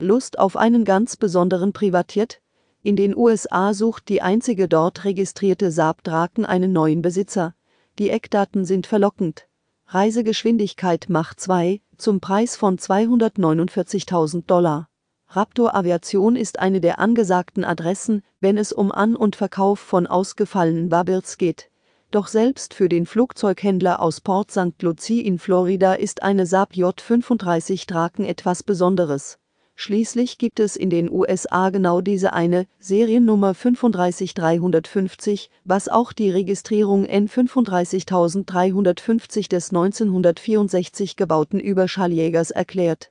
Lust auf einen ganz besonderen privatiert. In den USA sucht die einzige dort registrierte Saab Draken einen neuen Besitzer. Die Eckdaten sind verlockend. Reisegeschwindigkeit Mach 2 zum Preis von 249.000 Dollar. Raptor Aviation ist eine der angesagten Adressen, wenn es um An- und Verkauf von ausgefallenen Bubbles geht. Doch selbst für den Flugzeughändler aus Port St. Lucie in Florida ist eine Saab J35 Draken etwas Besonderes. Schließlich gibt es in den USA genau diese eine, Seriennummer 35350, was auch die Registrierung N35350 des 1964 gebauten Überschalljägers erklärt.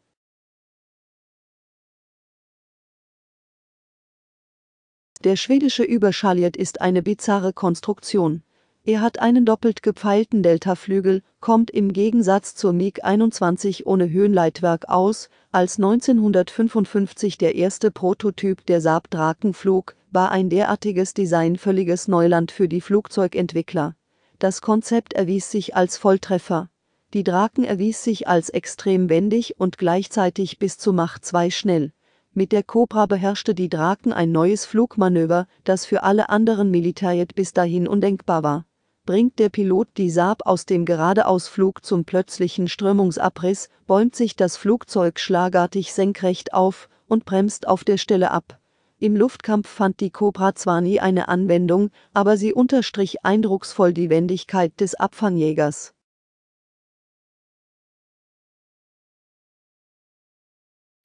Der schwedische Überschalljet ist eine bizarre Konstruktion er hat einen doppelt gepfeilten Deltaflügel, kommt im Gegensatz zur MiG-21 ohne Höhenleitwerk aus, als 1955 der erste Prototyp der Saab Draken flog, war ein derartiges Design völliges Neuland für die Flugzeugentwickler. Das Konzept erwies sich als Volltreffer. Die Draken erwies sich als extrem wendig und gleichzeitig bis zu Mach 2 schnell. Mit der Cobra beherrschte die Draken ein neues Flugmanöver, das für alle anderen Militärjet bis dahin undenkbar war bringt der Pilot die Saab aus dem Geradeausflug zum plötzlichen Strömungsabriss, bäumt sich das Flugzeug schlagartig senkrecht auf und bremst auf der Stelle ab. Im Luftkampf fand die Cobra zwar nie eine Anwendung, aber sie unterstrich eindrucksvoll die Wendigkeit des Abfangjägers.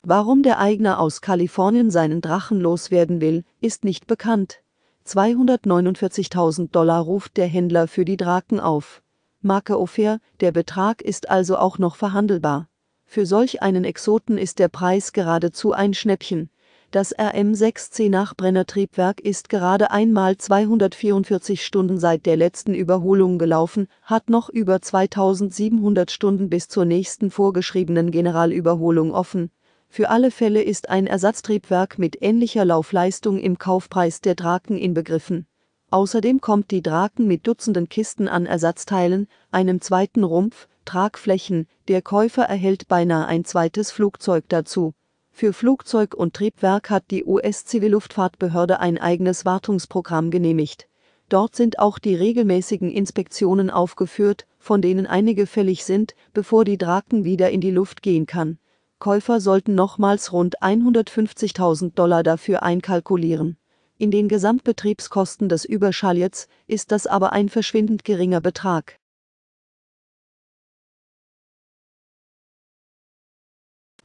Warum der Eigner aus Kalifornien seinen Drachen loswerden will, ist nicht bekannt. 249.000 Dollar ruft der Händler für die Draken auf. Marke Ophir, der Betrag ist also auch noch verhandelbar. Für solch einen Exoten ist der Preis geradezu ein Schnäppchen. Das RM6C Nachbrennertriebwerk ist gerade einmal 244 Stunden seit der letzten Überholung gelaufen, hat noch über 2700 Stunden bis zur nächsten vorgeschriebenen Generalüberholung offen. Für alle Fälle ist ein Ersatztriebwerk mit ähnlicher Laufleistung im Kaufpreis der Draken inbegriffen. Außerdem kommt die Draken mit Dutzenden Kisten an Ersatzteilen, einem zweiten Rumpf, Tragflächen, der Käufer erhält beinahe ein zweites Flugzeug dazu. Für Flugzeug und Triebwerk hat die US-Zivilluftfahrtbehörde ein eigenes Wartungsprogramm genehmigt. Dort sind auch die regelmäßigen Inspektionen aufgeführt, von denen einige fällig sind, bevor die Draken wieder in die Luft gehen kann Käufer sollten nochmals rund 150.000 Dollar dafür einkalkulieren. In den Gesamtbetriebskosten des Überschallets ist das aber ein verschwindend geringer Betrag.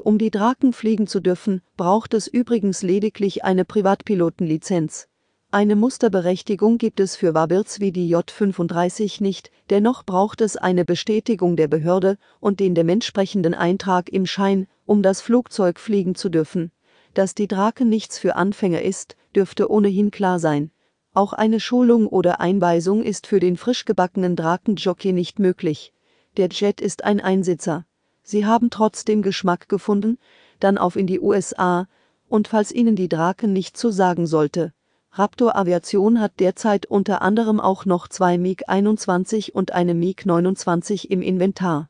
Um die Draken fliegen zu dürfen, braucht es übrigens lediglich eine Privatpilotenlizenz. Eine Musterberechtigung gibt es für Wabirds wie die J35 nicht, dennoch braucht es eine Bestätigung der Behörde und den dementsprechenden Eintrag im Schein, um das Flugzeug fliegen zu dürfen. Dass die Drake nichts für Anfänger ist, dürfte ohnehin klar sein. Auch eine Schulung oder Einweisung ist für den frisch gebackenen Drakenjockey nicht möglich. Der Jet ist ein Einsitzer. Sie haben trotzdem Geschmack gefunden, dann auf in die USA, und falls Ihnen die Draken nichts zu sagen sollte. Raptor Aviation hat derzeit unter anderem auch noch zwei MiG-21 und eine MiG-29 im Inventar.